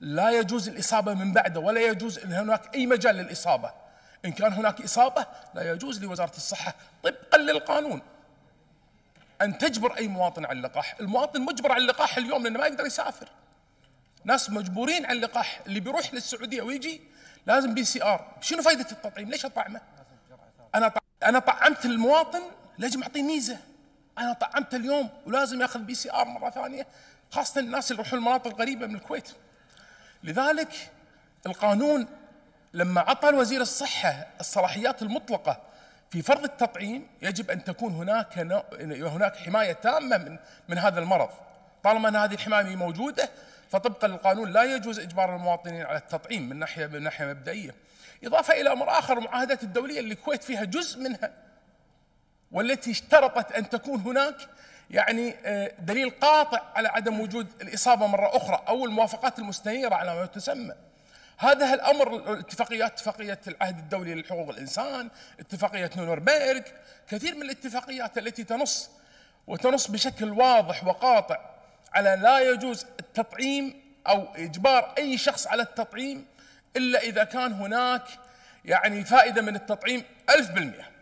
لا يجوز الإصابة من بعده ولا يجوز أن هناك أي مجال للإصابة إن كان هناك إصابة لا يجوز لوزارة الصحة طبقا للقانون أن تجبر أي مواطن على اللقاح المواطن مجبر على اللقاح اليوم لأنه ما يقدر يسافر ناس مجبورين على اللقاح اللي بيروح للسعودية ويجي لازم بي سي ار شنو فائدة التطعيم ليش أطعمه أنا أنا طعمت المواطن لازم أعطيه ميزة أنا طعمته اليوم ولازم ياخذ بي سي ار مرة ثانية خاصة الناس اللي يروحون المناطق الغريبة من الكويت لذلك القانون لما عطى وزير الصحة الصلاحيات المطلقة في فرض التطعيم يجب أن تكون هناك هناك حماية تامة من من هذا المرض طالما أن هذه الحماية موجودة فطبقا للقانون لا يجوز إجبار المواطنين على التطعيم من ناحية من ناحية مبدئية إضافة إلى أمر آخر المعاهدات الدولية اللي الكويت فيها جزء منها والتي اشترطت أن تكون هناك يعني آه، دليل قاطع على عدم وجود الإصابة مرة أخرى أو الموافقات المستنيرة على ما تسمى هذا الامر الاتفاقيات اتفاقيه العهد الدولي لحقوق الانسان، اتفاقيه نورنبرغ، كثير من الاتفاقيات التي تنص وتنص بشكل واضح وقاطع على لا يجوز التطعيم او اجبار اي شخص على التطعيم الا اذا كان هناك يعني فائده من التطعيم 1000%.